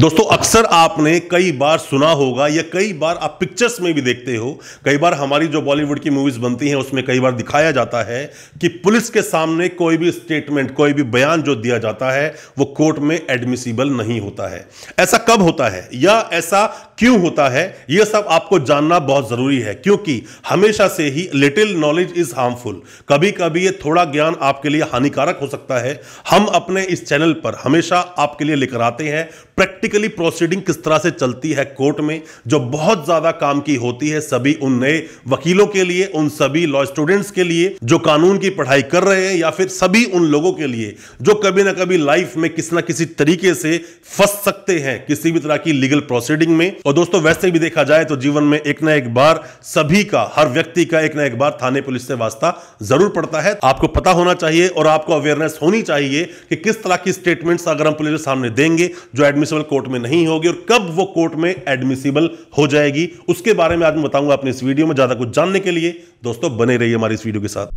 दोस्तों अक्सर आपने कई बार सुना होगा या कई बार आप पिक्चर्स में भी देखते हो कई बार हमारी जो बॉलीवुड की मूवीज बनती हैं उसमें कई बार दिखाया जाता है कि पुलिस के सामने कोई भी स्टेटमेंट कोई भी बयान जो दिया जाता है वो कोर्ट में एडमिसिबल नहीं होता है ऐसा कब होता है या ऐसा क्यों होता है यह सब आपको जानना बहुत ज़रूरी है क्योंकि हमेशा से ही लिटिल नॉलेज इज़ हार्मफुल कभी कभी ये थोड़ा ज्ञान आपके लिए हानिकारक हो सकता है हम अपने इस चैनल पर हमेशा आपके लिए लेकर आते हैं प्रैक्टिकली प्रोसीडिंग किस तरह से चलती है कोर्ट में जो बहुत ज़्यादा काम की होती है सभी उन नए वकीलों के लिए उन सभी लॉ स्टूडेंट्स के लिए जो कानून की पढ़ाई कर रहे हैं या फिर सभी उन लोगों के लिए जो कभी ना कभी लाइफ में किसी ना किसी तरीके से फंस सकते हैं किसी भी तरह की लीगल प्रोसीडिंग में और दोस्तों वैसे भी देखा जाए तो जीवन में एक ना एक बार सभी का हर व्यक्ति का एक ना एक बार थाने पुलिस से वास्ता जरूर पड़ता है आपको पता होना चाहिए और आपको अवेयरनेस होनी चाहिए कि किस तरह की स्टेटमेंट्स अगर हम पुलिस के सामने देंगे जो एडमिसिबल कोर्ट में नहीं होगी और कब वो कोर्ट में एडमिसिबल हो जाएगी उसके बारे में आज मैं बताऊंगा अपने इस वीडियो में ज्यादा कुछ जानने के लिए दोस्तों बने रही हमारी इस वीडियो के साथ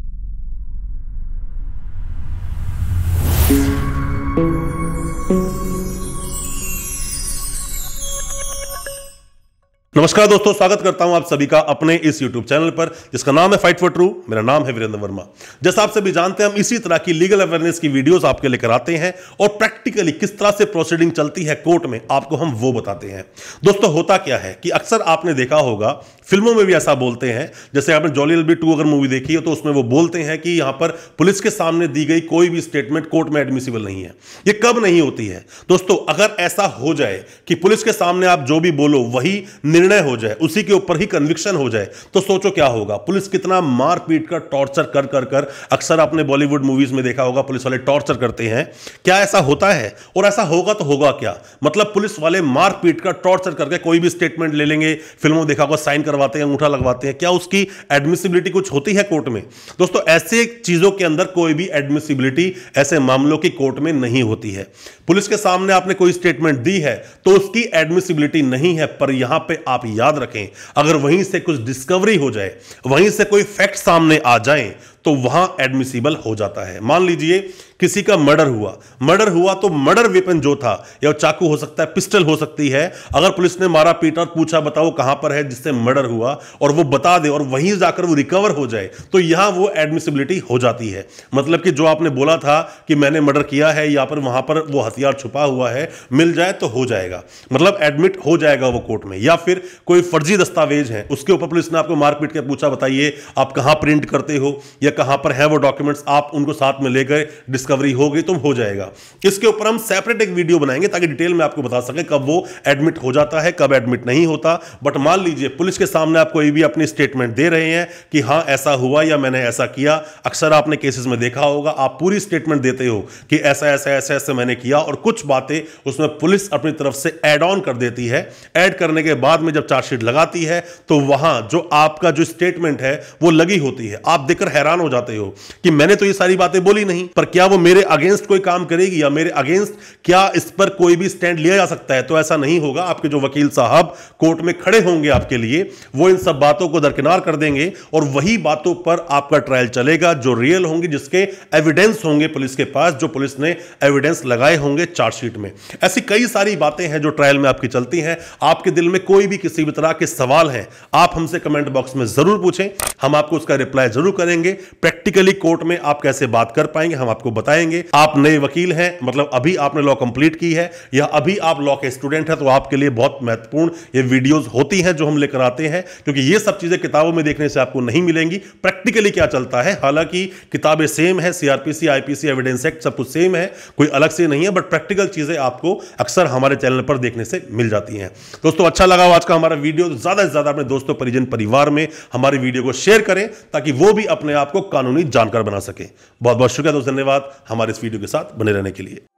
नमस्कार दोस्तों स्वागत करता हूं आप सभी का अपने इस YouTube चैनल पर जिसका नाम है फाइट फॉर ट्रू मेरा नाम है वीरेंद्र वर्मा जैसा आप सभी जानते हैं हम इसी तरह की लीगल अवेयरनेस की वीडियोस आपके लेकर आते हैं और प्रैक्टिकली किस तरह से प्रोसीडिंग चलती है कोर्ट में आपको हम वो बताते हैं दोस्तों होता क्या है कि अक्सर आपने देखा होगा फिल्मों में भी ऐसा बोलते हैं जैसे आपने जॉली एल टू अगर मूवी देखी है तो उसमें वो बोलते हैं कि यहाँ पर पुलिस के सामने दी गई कोई भी स्टेटमेंट कोर्ट में एडमिसिबल नहीं है ये कब नहीं होती है दोस्तों अगर ऐसा हो जाए कि पुलिस के सामने आप जो भी बोलो वही निर्णय हो जाए उसी के ऊपर ही कन्विक्शन हो जाए तो सोचो क्या होगा पुलिस कितना मार पीट कर टॉर्चर कर कर कर अक्सर आपने बॉलीवुड मूवीज में देखा होगा पुलिस वाले टॉर्चर करते हैं क्या ऐसा होता है और ऐसा होगा तो होगा क्या मतलब पुलिस वाले मार पीट कर टॉर्चर करके कोई भी स्टेटमेंट ले लेंगे फिल्मों देखा होगा साइन करवाते हैं अंगूठा लगवाते हैं क्या उसकी एडमिसिबिलिटी कुछ होती है कोर्ट में दोस्तों ऐसे चीजों के अंदर कोई भी एडमिसिबिलिटी ऐसे मामलों की कोर्ट में नहीं होती है पुलिस के सामने आपने कोई स्टेटमेंट दी है तो उसकी एडमिसिबिलिटी नहीं है पर यहां पे आप याद रखें अगर वहीं से कुछ डिस्कवरी हो जाए वहीं से कोई फैक्ट सामने आ जाए तो वहां एडमिसिबल हो जाता है मान लीजिए किसी का मर्डर हुआ मर्डर हुआ तो मर्डर वेपन जो था या चाकू हो सकता है पिस्टल हो सकती है अगर पुलिस ने मारा पीटा और पूछा बताओ कहां पर है जिससे मर्डर हुआ और वो बता दे और वहीं जाकर वो रिकवर हो जाए तो यहां वो एडमिसिबिलिटी हो जाती है मतलब कि जो आपने बोला था कि मैंने मर्डर किया है या पर वहां पर वो हथियार छुपा हुआ है मिल जाए तो हो जाएगा मतलब एडमिट हो जाएगा वो कोर्ट में या फिर कोई फर्जी दस्तावेज है उसके ऊपर पुलिस ने आपको मारपीट के पूछा बताइए आप कहां प्रिंट करते हो या या कहां पर है वो डॉक्यूमेंट्स आप उनको साथ में लेकर डिस्कवरी हो गई तो हो जाएगा इसके ऊपर हम सेपरेट एक वीडियो बनाएंगे ताकि डिटेल में आपको बता सकें कब वो एडमिट हो जाता है कब एडमिट नहीं होता बट मान लीजिए पुलिस के सामने आप कोई भी अपनी स्टेटमेंट दे रहे हैं कि हाँ ऐसा हुआ या मैंने ऐसा किया अक्सर आपने केसेस में देखा होगा आप पूरी स्टेटमेंट देते हो कि ऐसा ऐसा ऐसा ऐसा मैंने किया और कुछ बातें उसमें पुलिस अपनी तरफ से एड ऑन कर देती है एड करने के बाद में जब चार्जशीट लगाती है तो वहां जो आपका जो स्टेटमेंट है वो लगी होती है आप देखकर हैरान परेशान हो जाते हो कि मैंने तो ये सारी बातें बोली नहीं पर क्या वो मेरे अगेंस्ट कोई काम करेगी या मेरे अगेंस्ट क्या इस पर कोई भी स्टैंड लिया जा सकता है तो ऐसा नहीं होगा आपके जो वकील साहब कोर्ट में खड़े होंगे आपके लिए वो इन सब बातों को दरकिनार कर देंगे और वही बातों पर आपका ट्रायल चलेगा जो रियल होंगे जिसके एविडेंस होंगे पुलिस के पास जो पुलिस ने एविडेंस लगाए होंगे चार्जशीट में ऐसी कई सारी बातें हैं जो ट्रायल में आपकी चलती हैं आपके दिल में कोई भी किसी भी तरह के सवाल हैं आप हमसे कमेंट बॉक्स में जरूर पूछें हम आपको उसका रिप्लाई जरूर करेंगे प्रैक्टिकली कोर्ट में आप कैसे बात कर पाएंगे हम आपको बताएंगे आप नए वकील हैं मतलब अभी आपने लॉ कंप्लीट की है या अभी आप लॉ के स्टूडेंट हैं तो आपके लिए बहुत महत्वपूर्ण ये वीडियोस होती हैं जो हम लेकर आते हैं क्योंकि ये सब चीजें किताबों में देखने से आपको नहीं मिलेंगी प्रैक्टिकली क्या चलता है हालांकि किताबें सेम है सीआरपीसी आईपीसी एविडेंस एक्ट सब कुछ सेम है कोई अलग से नहीं है बट प्रैक्टिकल चीज़ें आपको अक्सर हमारे चैनल पर देखने से मिल जाती हैं दोस्तों अच्छा लगा आज का हमारा वीडियो तो ज़्यादा से ज़्यादा अपने दोस्तों परिजन परिवार में हमारे वीडियो को शेयर करें ताकि वो भी अपने आप को कानूनी जानकार बना सके बहुत बहुत शुक्रिया दोस्तों धन्यवाद हमारे इस वीडियो के साथ बने रहने के लिए